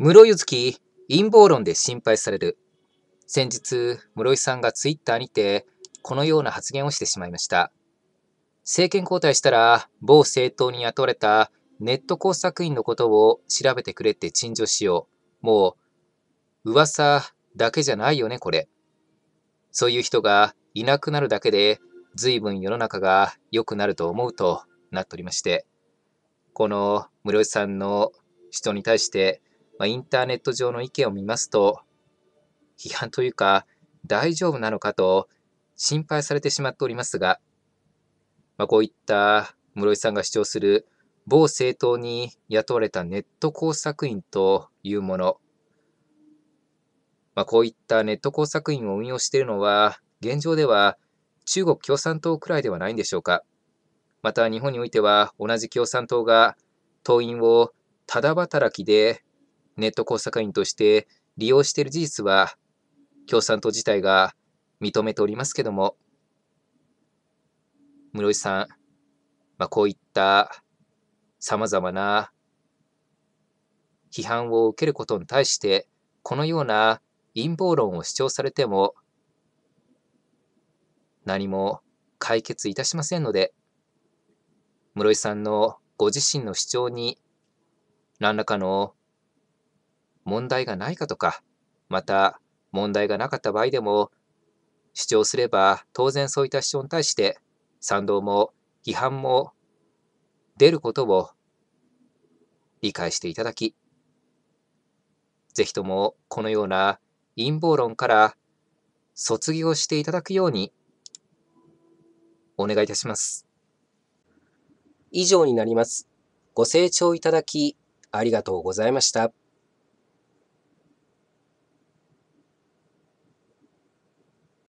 室井月陰謀論で心配される。先日、室井さんがツイッターにて、このような発言をしてしまいました。政権交代したら、某政党に雇われたネット工作員のことを調べてくれって陳情しよう。もう、噂だけじゃないよね、これ。そういう人がいなくなるだけで、随分世の中が良くなると思うとなっておりまして、この室井さんの主張に対して、まあ、インターネット上の意見を見ますと、批判というか、大丈夫なのかと心配されてしまっておりますが、まあ、こういった室井さんが主張する某政党に雇われたネット工作員というもの、まあ、こういったネット工作員を運用しているのは、現状では中国共産党くらいではないんでしょうか。また日本においては同じ共産党が党員をただ働きでネット工作員として利用している事実は、共産党自体が認めておりますけども、室井さん、まあ、こういった様々な批判を受けることに対して、このような陰謀論を主張されても、何も解決いたしませんので、室井さんのご自身の主張に何らかの問題がないかとか、また問題がなかった場合でも、主張すれば当然そういった主張に対して賛同も批判も出ることを理解していただき、ぜひともこのような陰謀論から卒業していただくようにお願いいたします。以上になります。ご清聴いただきありがとうございました。